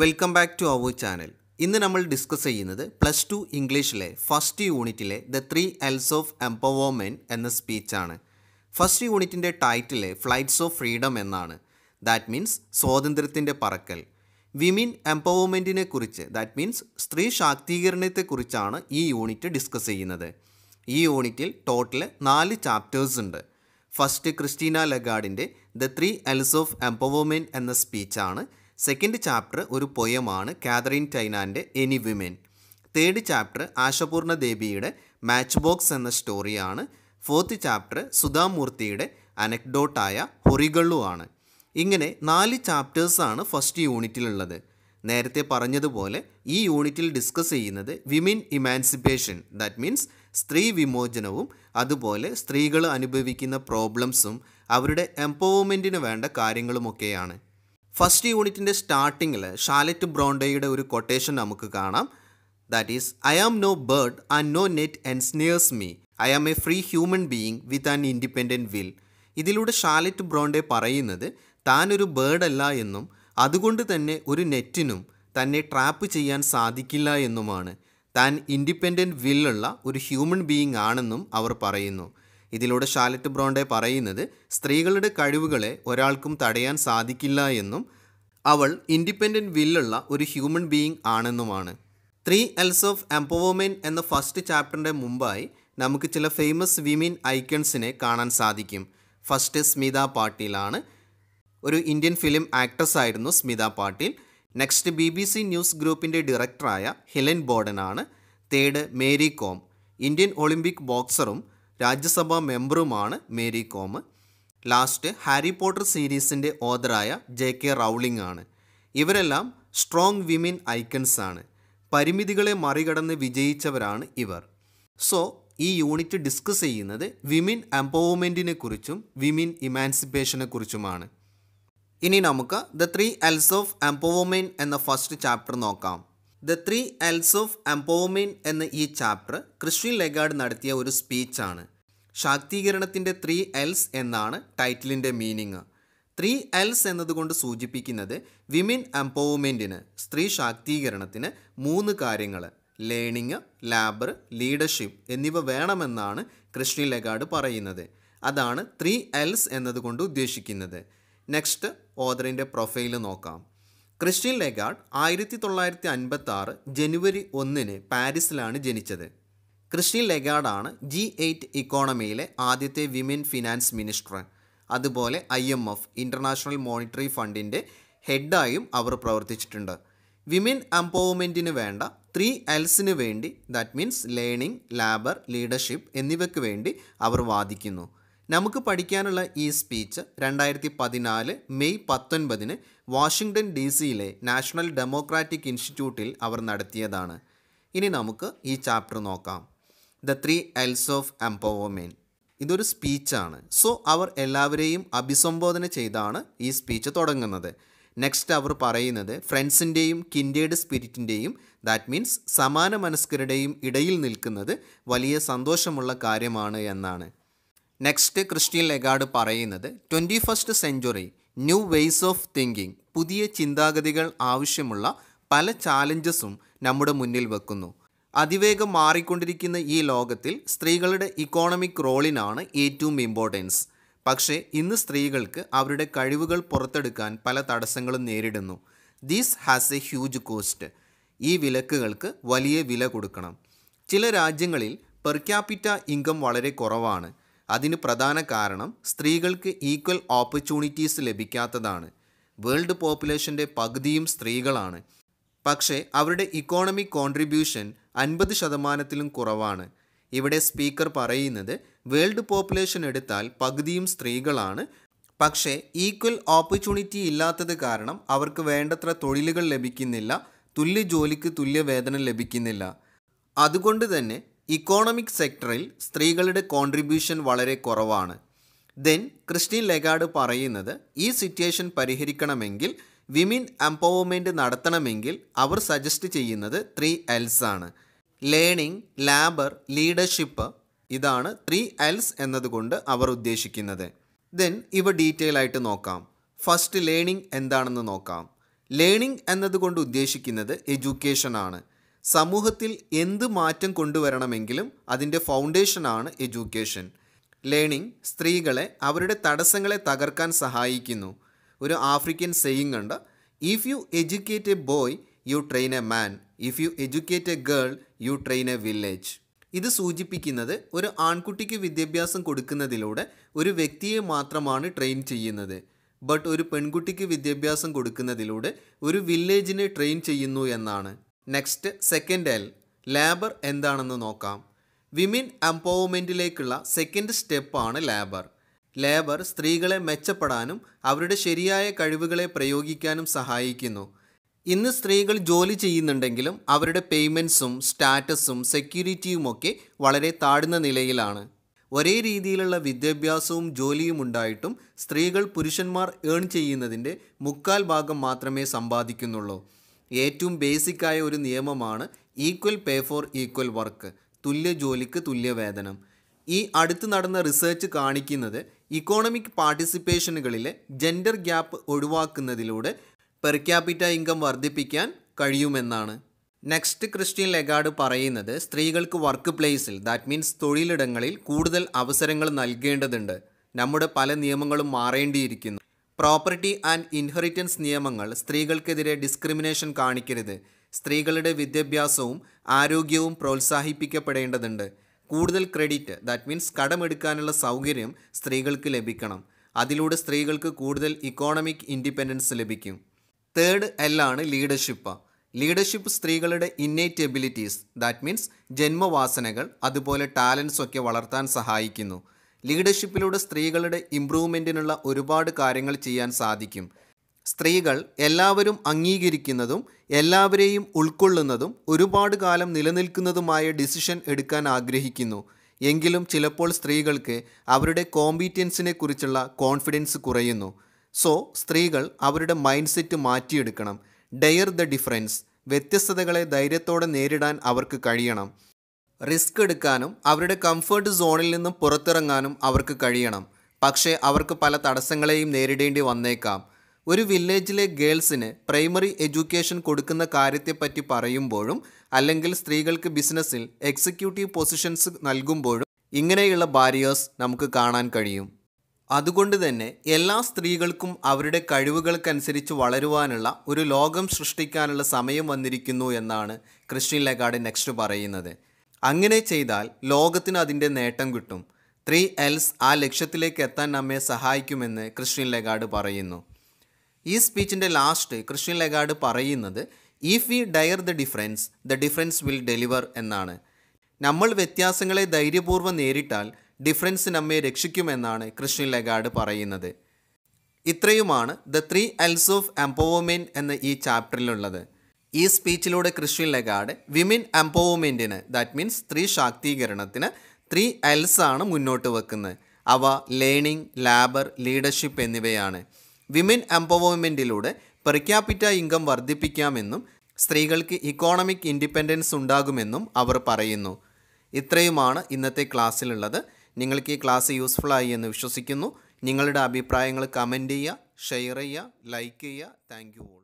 welcome back to our channel ഇന്ന് നമ്മൾ discuss ചെയ്യുന്നത് പ്ലസ് ടു ഇംഗ്ലീഷിലെ ഫസ്റ്റ് യൂണിറ്റിലെ the three Ls of empowerment എന്ന സ്പീച്ചാണ് ഫസ്റ്റ് യൂണിറ്റിൻ്റെ ടൈറ്റിലെ ഫ്ലൈറ്റ്സ് ഓഫ് ഫ്രീഡം എന്നാണ് ദാറ്റ് മീൻസ് സ്വാതന്ത്ര്യത്തിൻ്റെ പറക്കൽ വിമിൻ എംപവർമെൻറ്റിനെ കുറിച്ച് ദാറ്റ് മീൻസ് സ്ത്രീ ശാക്തീകരണത്തെക്കുറിച്ചാണ് ഈ യൂണിറ്റ് ഡിസ്കസ് ചെയ്യുന്നത് ഈ യൂണിറ്റിൽ ടോട്ടൽ നാല് ചാപ്റ്റേഴ്സ് ഉണ്ട് ഫസ്റ്റ് ക്രിസ്റ്റീന ലഗാർഡിൻ്റെ the three Ls of empowerment എന്ന സ്പീച്ചാണ് സെക്കൻഡ് ചാപ്റ്റർ ഒരു പൊയമാണ് കാതറിൻ ടൈനാൻ്റെ any women third chapter Ashapurna ദേവിയുടെ മാച്ച് ബോക്സ് എന്ന സ്റ്റോറിയാണ് ഫോർത്ത് ചാപ്റ്റർ സുധാമൂർത്തിയുടെ അനക്ഡോട്ടായ ഹൊറിഗള്ളു ആണ് ഇങ്ങനെ നാല് ചാപ്റ്റേഴ്സാണ് ഫസ്റ്റ് യൂണിറ്റിലുള്ളത് നേരത്തെ പറഞ്ഞതുപോലെ ഈ യൂണിറ്റിൽ ഡിസ്കസ് ചെയ്യുന്നത് വിമിൻ ഇമാൻസിപ്പേഷൻ ദാറ്റ് മീൻസ് സ്ത്രീ വിമോചനവും അതുപോലെ സ്ത്രീകൾ അനുഭവിക്കുന്ന പ്രോബ്ലംസും അവരുടെ എംപവർമെൻറ്റിന് വേണ്ട കാര്യങ്ങളുമൊക്കെയാണ് ഫസ്റ്റ് യൂണിറ്റിൻ്റെ സ്റ്റാർട്ടിങ്ങിൽ ഷാലറ്റ് ബ്രോണ്ടയുടെ ഒരു കൊട്ടേഷൻ നമുക്ക് കാണാം that is I am no bird and no net ensnares me I am a free human being with an independent will ഇതിലൂടെ ഷാലറ്റ് ബ്രോണ്ടെ പറയുന്നത് താനൊരു ബേർഡല്ല എന്നും അതുകൊണ്ട് തന്നെ ഒരു നെറ്റിനും തന്നെ ട്രാപ്പ് ചെയ്യാൻ സാധിക്കില്ല എന്നുമാണ് താൻ ഇൻഡിപെൻഡൻറ്റ് വില്ലുള്ള ഒരു ഹ്യൂമൻ ബീയിങ് ആണെന്നും അവർ പറയുന്നു ഇതിലൂടെ ഷാലറ്റ് ബ്രോണ്ടെ പറയുന്നത് സ്ത്രീകളുടെ കഴിവുകളെ ഒരാൾക്കും തടയാൻ സാധിക്കില്ല എന്നും അവൾ ഇൻഡിപെൻഡൻറ്റ് വില്ലുള്ള ഒരു ഹ്യൂമൻ ബീയിങ് ആണെന്നുമാണ് ത്രീ എൽസ് ഓഫ് എംപവർമെൻറ്റ് എന്ന ഫസ്റ്റ് ചാപ്റ്ററിൻ്റെ മുമ്പായി നമുക്ക് ചില ഫേമസ് വിമിൻ ഐക്കൺസിനെ കാണാൻ സാധിക്കും ഫസ്റ്റ് സ്മിത പാട്ടീലാണ് ഒരു ഇന്ത്യൻ ഫിലിം ആക്ട്രസ് ആയിരുന്നു Smita Patil next B B C news ഗ്രൂപ്പിൻ്റെ ഡയറക്ടറായ ഹിലൻ ബോർഡൻ ആണ് third Mary Kom Indian Olympic ബോക്സറും രാജ്യസഭാ മെമ്പറുമാണ് Mary Kom last Harry Potter സീരീസിൻ്റെ ഓദറായ ജെ കെ റൗളിംഗ് ആണ് ഇവരെല്ലാം സ്ട്രോങ് വിമിൻ ഐക്കൺസ് ആണ് പരിമിതികളെ മറികടന്ന് വിജയിച്ചവരാണ് ഇവർ സോ ഈ യൂണിറ്റ് ഡിസ്കസ് ചെയ്യുന്നത് വിമിൻ എംപവർമെൻറ്റിനെ കുറിച്ചും വിമിൻ ഇമാൻസിപ്പേഷനെ കുറിച്ചുമാണ് ഇനി നമുക്ക് the three Ls of empowerment എന്ന ഫസ്റ്റ് ചാപ്റ്റർ നോക്കാം the three Ls of empowerment എന്ന ഈ ചാപ്റ്റർ ക്രിസ്റ്റ്യൻ ലെഗാഡ് നടത്തിയ ഒരു സ്പീച്ചാണ് ശാക്തീകരണത്തിൻ്റെ ത്രീ എൽസ് എന്നാണ് ടൈറ്റിലിൻ്റെ മീനിങ് ത്രീ എൽസ് എന്നതുകൊണ്ട് സൂചിപ്പിക്കുന്നത് വിമിൻ എംപവർമെൻറ്റിന് സ്ത്രീ ശാക്തീകരണത്തിന് മൂന്ന് കാര്യങ്ങൾ ലേണിംഗ് ലാബർ ലീഡർഷിപ്പ് എന്നിവ വേണമെന്നാണ് കൃഷ്ണി ലഗാഡ് പറയുന്നത് അതാണ് ത്രീ എൽസ് എന്നതുകൊണ്ട് ഉദ്ദേശിക്കുന്നത് നെക്സ്റ്റ് ഓദറിൻ്റെ പ്രൊഫൈൽ നോക്കാം ക്രിസ്റ്റ്യൻ ലെഗാർഡ് ആയിരത്തി തൊള്ളായിരത്തി അൻപത്തി ആറ് ജനുവരി ഒന്നിന് പാരീസിലാണ് ജനിച്ചത് ക്രിസ്റ്റി ലെഗാർഡാണ് ജി എയ്റ്റ് ഇക്കോണമിയിലെ ആദ്യത്തെ വിമൻ ഫിനാൻസ് മിനിസ്റ്റർ അതുപോലെ I M F international monetary ഫണ്ടിൻ്റെ ഹെഡായും അവർ പ്രവർത്തിച്ചിട്ടുണ്ട് വിമൻ എംപവർമെൻറ്റിന് വേണ്ട ത്രീ എൽസിന് വേണ്ടി that means learning labour leadership എന്നിവയ്ക്ക് വേണ്ടി അവർ വാദിക്കുന്നു നമുക്ക് പഠിക്കാനുള്ള ഈ സ്പീച്ച് രണ്ടായിരത്തി പതിനാല് മെയ് പത്തൊൻപതിന് വാഷിങ്ടൺ ഡി സിയിലെ നാഷണൽ ഡെമോക്രാറ്റിക് ഇൻസ്റ്റിറ്റ്യൂട്ടിൽ അവർ നടത്തിയതാണ് ഇനി നമുക്ക് ഈ ചാപ്റ്റർ നോക്കാം the three Ls of empowerment ഇതൊരു സ്പീച്ചാണ് സോ അവർ എല്ലാവരെയും അഭിസംബോധന ചെയ്താണ് ഈ സ്പീച്ച് തുടങ്ങുന്നത് നെക്സ്റ്റ് അവർ പറയുന്നത് ഫ്രണ്ട്സിൻ്റെയും കിൻഡേഡ് സ്പിരിറ്റിൻ്റെയും ദാറ്റ് മീൻസ് സമാന മനസ്കരുടെയും ഇടയിൽ നിൽക്കുന്നത് വലിയ സന്തോഷമുള്ള കാര്യമാണ് എന്നാണ് നെക്സ്റ്റ് ക്രിസ്ത്യൻ ലെഗാർഡ് പറയുന്നത് twenty first century new ways of thinking പുതിയ ചിന്താഗതികൾ ആവശ്യമുള്ള പല ചാലഞ്ചസും നമ്മുടെ മുന്നിൽ വെക്കുന്നു അതിവേഗം മാറിക്കൊണ്ടിരിക്കുന്ന ഈ ലോകത്തിൽ സ്ത്രീകളുടെ ഇക്കോണമിക് റോളിനാണ് ഏറ്റവും ഇമ്പോർട്ടൻസ് പക്ഷേ ഇന്ന് സ്ത്രീകൾക്ക് അവരുടെ കഴിവുകൾ പുറത്തെടുക്കാൻ പല തടസ്സങ്ങളും നേരിടുന്നു these has a huge cost ഈ വിലക്കുകൾക്ക് വലിയ വില കൊടുക്കണം ചില രാജ്യങ്ങളിൽ പെർ ക്യാപിറ്റ ഇൻകം വളരെ കുറവാണ് അതിന് പ്രധാന കാരണം സ്ത്രീകൾക്ക് ഈക്വൽ ഓപ്പർച്യൂണിറ്റീസ് ലഭിക്കാത്തതാണ് വേൾഡ് പോപ്പുലേഷൻ്റെ പകുതിയും സ്ത്രീകളാണ് പക്ഷേ അവരുടെ ഇക്കോണമിക് കോൺട്രിബ്യൂഷൻ അൻപത് ശതമാനത്തിലും കുറവാണ് ഇവിടെ സ്പീക്കർ പറയുന്നത് വേൾഡ് പോപ്പുലേഷൻ എടുത്താൽ പകുതിയും സ്ത്രീകളാണ് പക്ഷേ ഈക്വൽ ഓപ്പർച്യൂണിറ്റി ഇല്ലാത്തത് കാരണം അവർക്ക് വേണ്ടത്ര തൊഴിലുകൾ ലഭിക്കുന്നില്ല തുല്യ ജോലിക്ക് തുല്യ വേതനം ലഭിക്കുന്നില്ല അതുകൊണ്ട് തന്നെ ഇക്കോണമിക് സെക്ടറിൽ സ്ത്രീകളുടെ കോൺട്രിബ്യൂഷൻ വളരെ കുറവാണ് ദെൻ ക്രിസ്റ്റീൻ ലെഗാഡ് പറയുന്നത് ഈ സിറ്റുവേഷൻ പരിഹരിക്കണമെങ്കിൽ വിമിൻ എംപവർമെൻറ്റ് നടത്തണമെങ്കിൽ അവർ സജസ്റ്റ് ചെയ്യുന്നത് ത്രീ എൽസ് ആണ് ലേണിംഗ് ലാബർ ലീഡർഷിപ്പ് ഇതാണ് ത്രീ എൽസ് എന്നതുകൊണ്ട് അവർ ഉദ്ദേശിക്കുന്നത് ദെൻ ഇവ ഡീറ്റെയിൽ ആയിട്ട് നോക്കാം ഫസ്റ്റ് ലേണിംഗ് എന്താണെന്ന് നോക്കാം ലേണിംഗ് എന്നതുകൊണ്ട് ഉദ്ദേശിക്കുന്നത് എഡ്യൂക്കേഷൻ ആണ് സമൂഹത്തിൽ എന്ത് മാറ്റം കൊണ്ടുവരണമെങ്കിലും അതിൻ്റെ ഫൗണ്ടേഷനാണ് എഡ്യൂക്കേഷൻ ലേണിംഗ് സ്ത്രീകളെ അവരുടെ തടസ്സങ്ങളെ തകർക്കാൻ സഹായിക്കുന്നു ഒരു ആഫ്രിക്കൻ സെയിങ് ഉണ്ട് if you educate a boy you train a man if you educate a girl you train a village ഇത് സൂചിപ്പിക്കുന്നത് ഒരു ആൺകുട്ടിക്ക് വിദ്യാഭ്യാസം കൊടുക്കുന്നതിലൂടെ ഒരു വ്യക്തിയെ മാത്രമാണ് ട്രെയിൻ ചെയ്യുന്നത് ബട്ട് ഒരു പെൺകുട്ടിക്ക് വിദ്യാഭ്യാസം കൊടുക്കുന്നതിലൂടെ ഒരു വില്ലേജിനെ ട്രെയിൻ ചെയ്യുന്നു എന്നാണ് നെക്സ്റ്റ് സെക്കൻഡ് എൽ ലേബർ എന്താണെന്ന് നോക്കാം വിമിൻ എംപവർമെൻറ്റിലേക്കുള്ള സെക്കൻഡ് സ്റ്റെപ്പാണ് ലേബർ ലേബർ സ്ത്രീകളെ മെച്ചപ്പെടാനും അവരുടെ ശരിയായ കഴിവുകളെ പ്രയോഗിക്കാനും സഹായിക്കുന്നു ഇന്ന് സ്ത്രീകൾ ജോലി ചെയ്യുന്നുണ്ടെങ്കിലും അവരുടെ പേയ്മെൻസും സ്റ്റാറ്റസും സെക്യൂരിറ്റിയുമൊക്കെ വളരെ താഴ്ന്ന നിലയിലാണ് ഒരേ രീതിയിലുള്ള വിദ്യാഭ്യാസവും ജോലിയും ഉണ്ടായിട്ടും സ്ത്രീകൾ പുരുഷന്മാർ ഏൺ ചെയ്യുന്നതിൻ്റെ മുക്കാൽ ഭാഗം മാത്രമേ സമ്പാദിക്കുന്നുള്ളൂ ഏറ്റവും ബേസിക്കായ ഒരു നിയമമാണ് equal pay for equal work തുല്യ ജോലിക്ക് തുല്യ വേതനം ഈ അടുത്ത് നടന്ന റിസർച്ച് കാണിക്കുന്നത് ഇക്കോണമിക് പാർട്ടിസിപ്പേഷനുകളിലെ ജെൻഡർ ഗ്യാപ്പ് ഒഴിവാക്കുന്നതിലൂടെ പെർ ക്യാപിറ്റ ഇൻകം വർദ്ധിപ്പിക്കാൻ കഴിയുമെന്നാണ് നെക്സ്റ്റ് ക്രിസ്റ്റ്യൻ ലെഗാർഡ് പറയുന്നത് സ്ത്രീകൾക്ക് വർക്ക് പ്ലേസിൽ ദാറ്റ് മീൻസ് തൊഴിലിടങ്ങളിൽ കൂടുതൽ അവസരങ്ങൾ നൽകേണ്ടതുണ്ട് നമ്മുടെ പല നിയമങ്ങളും മാറേണ്ടിയിരിക്കുന്നു പ്രോപ്പർട്ടി ആൻഡ് ഇൻഹെറിറ്റൻസ് നിയമങ്ങൾ സ്ത്രീകൾക്കെതിരെ ഡിസ്ക്രിമിനേഷൻ കാണിക്കരുത് സ്ത്രീകളുടെ വിദ്യാഭ്യാസവും ആരോഗ്യവും പ്രോത്സാഹിപ്പിക്കപ്പെടേണ്ടതുണ്ട് കൂടുതൽ ക്രെഡിറ്റ് ദാറ്റ് മീൻസ് കടമെടുക്കാനുള്ള സൗകര്യം സ്ത്രീകൾക്ക് ലഭിക്കണം അതിലൂടെ സ്ത്രീകൾക്ക് കൂടുതൽ ഇക്കോണമിക് ഇൻഡിപെൻഡൻസ് ലഭിക്കും തേർഡ് എൽ ആണ് ലീഡർഷിപ്പ് ലീഡർഷിപ്പ് സ്ത്രീകളുടെ ഇന്നേറ്റ് എബിലിറ്റീസ് ദാറ്റ് മീൻസ് ജന്മവാസനകൾ അതുപോലെ ടാലൻസ് ഒക്കെ വളർത്താൻ സഹായിക്കുന്നു ലീഡർഷിപ്പിലൂടെ സ്ത്രീകളുടെ ഇമ്പ്രൂവ്മെൻറ്റിനുള്ള ഒരുപാട് കാര്യങ്ങൾ ചെയ്യാൻ സാധിക്കും സ്ത്രീകൾ എല്ലാവരും അംഗീകരിക്കുന്നതും എല്ലാവരെയും ഉൾക്കൊള്ളുന്നതും ഒരുപാട് കാലം നിലനിൽക്കുന്നതുമായ ഡിസിഷൻ എടുക്കാൻ ആഗ്രഹിക്കുന്നു എങ്കിലും ചിലപ്പോൾ സ്ത്രീകൾക്ക് അവരുടെ കോമ്പീറ്റൻസിനെ കുറിച്ചുള്ള കോൺഫിഡൻസ് കുറയുന്നു സോ സ്ത്രീകൾ അവരുടെ മൈൻഡ് സെറ്റ് മാറ്റിയെടുക്കണം ഡെയർ ദ ഡിഫറൻസ് വ്യത്യസ്തതകളെ ധൈര്യത്തോടെ നേരിടാൻ അവർക്ക് കഴിയണം റിസ്ക് എടുക്കാനും അവരുടെ കംഫർട്ട് സോണിൽ നിന്നും പുറത്തിറങ്ങാനും അവർക്ക് കഴിയണം പക്ഷേ അവർക്ക് പല തടസ്സങ്ങളെയും നേരിടേണ്ടി വന്നേക്കാം ഒരു വില്ലേജിലെ ഗേൾസിന് പ്രൈമറി എഡ്യൂക്കേഷൻ കൊടുക്കുന്ന കാര്യത്തെപ്പറ്റി പറയുമ്പോഴും അല്ലെങ്കിൽ സ്ത്രീകൾക്ക് ബിസിനസ്സിൽ എക്സിക്യൂട്ടീവ് പൊസിഷൻസ് നൽകുമ്പോഴും ഇങ്ങനെയുള്ള ബാരിയേഴ്സ് നമുക്ക് കാണാൻ കഴിയും അതുകൊണ്ട് തന്നെ എല്ലാ സ്ത്രീകൾക്കും അവരുടെ കഴിവുകൾക്കനുസരിച്ച് വളരുവാനുള്ള ഒരു ലോകം സൃഷ്ടിക്കാനുള്ള സമയം വന്നിരിക്കുന്നു എന്നാണ് ക്രിസ്ത്യൻ ലഗാഡ് നെക്സ്റ്റ് പറയുന്നത് അങ്ങനെ ചെയ്താൽ ലോകത്തിന് അതിൻ്റെ നേട്ടം കിട്ടും ത്രീ എൽസ് ആ ലക്ഷ്യത്തിലേക്ക് എത്താൻ നമ്മെ സഹായിക്കുമെന്ന് ക്രിസ്ത്യൻ ലഗാഡ് പറയുന്നു ഈ സ്പീച്ചിൻ്റെ ലാസ്റ്റ് ക്രിസ്ത്യൻ ലെഗാർഡ് പറയുന്നത് if we dare the difference the difference will deliver എന്നാണ് നമ്മൾ വ്യത്യാസങ്ങളെ ധൈര്യപൂർവ്വം നേരിട്ടാൽ ഡിഫറൻസ് നമ്മെ രക്ഷിക്കുമെന്നാണ് ക്രിസ്ത്യൻ ലെഗാർഡ് പറയുന്നത് ഇത്രയുമാണ് the three Ls of empowerment എന്ന ഈ ചാപ്റ്ററിലുള്ളത് ഈ സ്പീച്ചിലൂടെ ക്രിസ്ത്യൻ ലെഗാർഡ് വിമിൻ എംപവർമെൻറ്റിന് ദാറ്റ് മീൻസ് സ്ത്രീ ശാക്തീകരണത്തിന് ത്രീ എൽസ് ആണ് മുന്നോട്ട് വെക്കുന്നത് അവ ലേണിംഗ് ലാബർ ലീഡർഷിപ്പ് എന്നിവയാണ് വിമൻ എംപവർമെൻറ്റിലൂടെ പെർക്യാപിറ്റ ഇൻകം വർദ്ധിപ്പിക്കാമെന്നും സ്ത്രീകൾക്ക് ഇക്കോണമിക് ഇൻഡിപെൻഡൻസ് ഉണ്ടാകുമെന്നും അവർ പറയുന്നു ഇത്രയുമാണ് ഇന്നത്തെ ക്ലാസ്സിലുള്ളത് നിങ്ങൾക്ക് ഈ ക്ലാസ് യൂസ്ഫുൾ ആയി എന്ന് വിശ്വസിക്കുന്നു നിങ്ങളുടെ അഭിപ്രായങ്ങൾ കമൻറ്റ് ചെയ്യുക ഷെയർ ചെയ്യുക ലൈക്ക് ചെയ്യുക താങ്ക് യു